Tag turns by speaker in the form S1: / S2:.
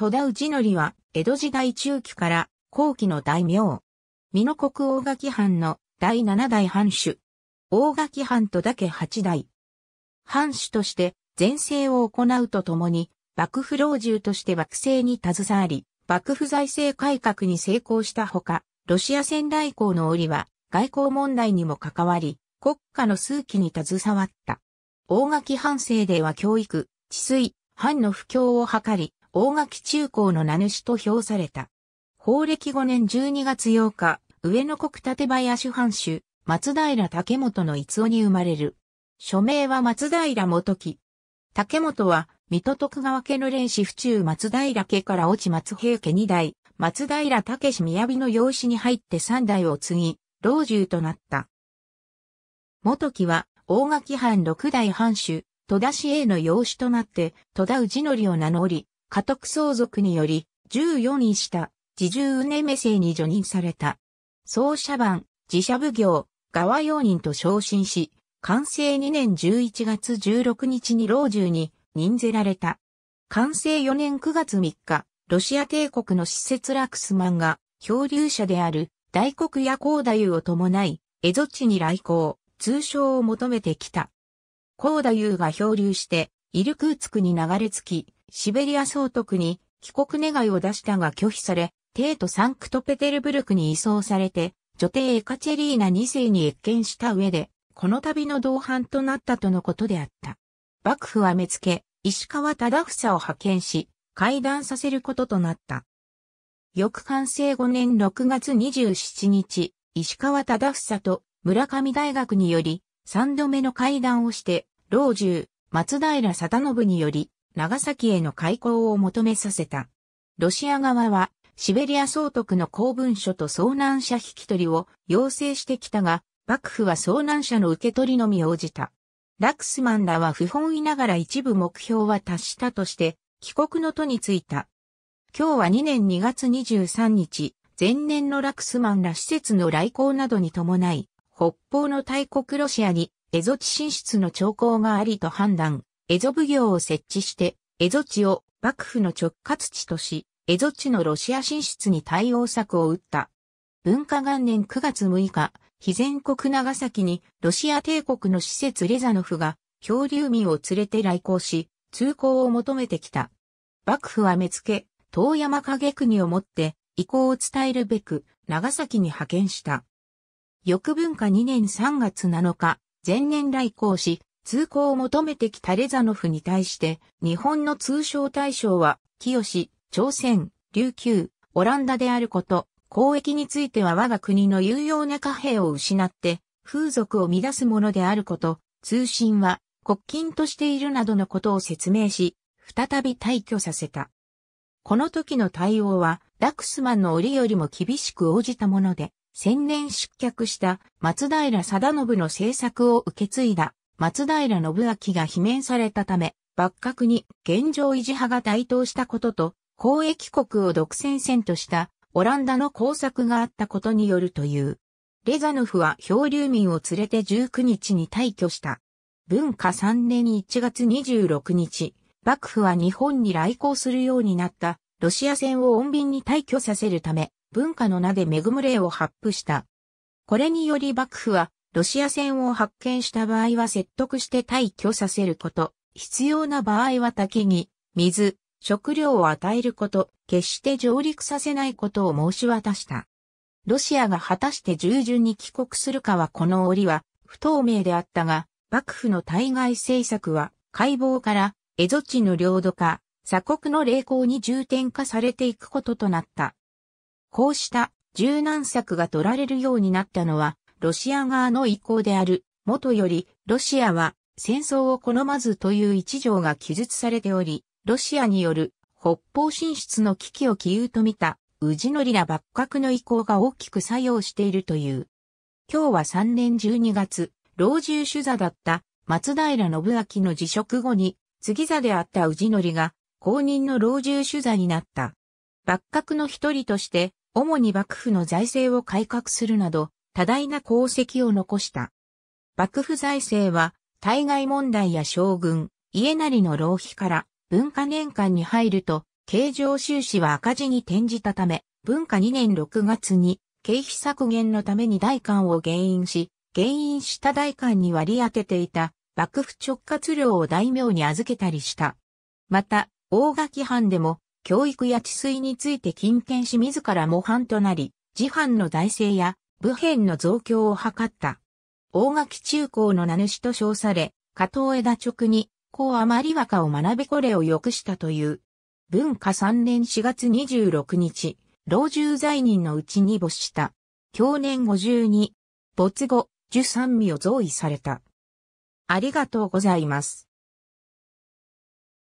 S1: 戸田氏則は、江戸時代中期から後期の大名。美濃国大垣藩の第七代藩主。大垣藩戸田家8代。藩主として、前世を行うとともに、幕府老中として幕政に携わり、幕府財政改革に成功したほか、ロシア戦来港の折は、外交問題にも関わり、国家の数期に携わった。大垣藩政では教育、治水、藩の布教を図り、大垣中高の名主と評された。法暦5年12月8日、上野国立林藩主、松平竹本の逸夫に生まれる。署名は松平元木。竹本は、水戸徳川家の連氏府中松平家から落ち松平家二代、松平武史雅の養子に入って三代を継ぎ、老中となった。元木は、大垣藩六代藩主、戸田市への養子となって、戸田氏則を名乗り、家督相続により、14位下、自重うねめ姓に除任された。総社番、自社奉行、側用人と昇進し、完成2年11月16日に老中に任ぜられた。完成4年9月3日、ロシア帝国の施設ラクスマンが、漂流者である大黒や高太夫を伴い、蝦夷地に来航、通称を求めてきた。高太夫が漂流して、イルクーツクに流れ着き、シベリア総督に帰国願いを出したが拒否され、帝都サンクトペテルブルクに移送されて、女帝エカチェリーナ2世に越見した上で、この度の同伴となったとのことであった。幕府は目付け、石川忠房を派遣し、会談させることとなった。翌完成5年6月27日、石川忠房と村上大学により、3度目の会談をして、老中、松平定信により、長崎への開港を求めさせた。ロシア側は、シベリア総督の公文書と遭難者引き取りを要請してきたが、幕府は遭難者の受け取りのみ応じた。ラクスマンらは不本意ながら一部目標は達したとして、帰国の途に着いた。今日は2年2月23日、前年のラクスマンら施設の来航などに伴い、北方の大国ロシアにエゾ地進出の兆候がありと判断、蝦夷奉行を設置して、蝦夷地を幕府の直轄地とし、蝦夷地のロシア進出に対応策を打った。文化元年9月6日、非全国長崎にロシア帝国の施設レザノフが漂流民を連れて来航し、通行を求めてきた。幕府は目付け、遠山影国をもって意向を伝えるべく長崎に派遣した。翌文化2年3月7日、前年来航し、通行を求めてきたレザノフに対して、日本の通商対象は、清、朝鮮、琉球、オランダであること、交易については我が国の有用な貨幣を失って、風俗を乱すものであること、通信は国金としているなどのことを説明し、再び退去させた。この時の対応は、ラクスマンの折よりも厳しく応じたもので、千年失脚した松平定信の政策を受け継いだ松平信明が罷免されたため、幕閣に現状維持派が台頭したことと、公益国を独占戦としたオランダの工作があったことによるという。レザノフは漂流民を連れて19日に退去した。文化3年1月26日、幕府は日本に来航するようになったロシア船を穏便に退去させるため、文化の名で恵む礼を発布した。これにより幕府はロシア船を発見した場合は説得して退去させること、必要な場合は滝に、水、食料を与えること、決して上陸させないことを申し渡した。ロシアが果たして従順に帰国するかはこの折は不透明であったが、幕府の対外政策は解剖から蝦夷地の領土化、鎖国の霊行に重点化されていくこととなった。こうした柔軟策が取られるようになったのはロシア側の意向である。もとより、ロシアは戦争を好まずという一条が記述されており、ロシアによる北方進出の危機を起由と見た、宇治のりら幕閣の意向が大きく作用しているという。今日は3年12月、老中主座だった松平信明の辞職後に、次座であった宇治のりが公認の老中主座になった。幕閣の一人として、主に幕府の財政を改革するなど、多大な功績を残した。幕府財政は、対外問題や将軍、家なりの浪費から、文化年間に入ると、経常収支は赤字に転じたため、文化2年6月に、経費削減のために代官を減員し、減員した代官に割り当てていた、幕府直轄領を大名に預けたりした。また、大垣藩でも、教育や治水について金権し自ら模範となり、自藩の財政や武編の増強を図った。大垣中高の名主と称され、加藤枝直に、高余り和歌を学びこれを良くしたという。文化3年4月26日、老中在任のうちに没した。去年52、没後、十三味を贈与された。ありがとうございます。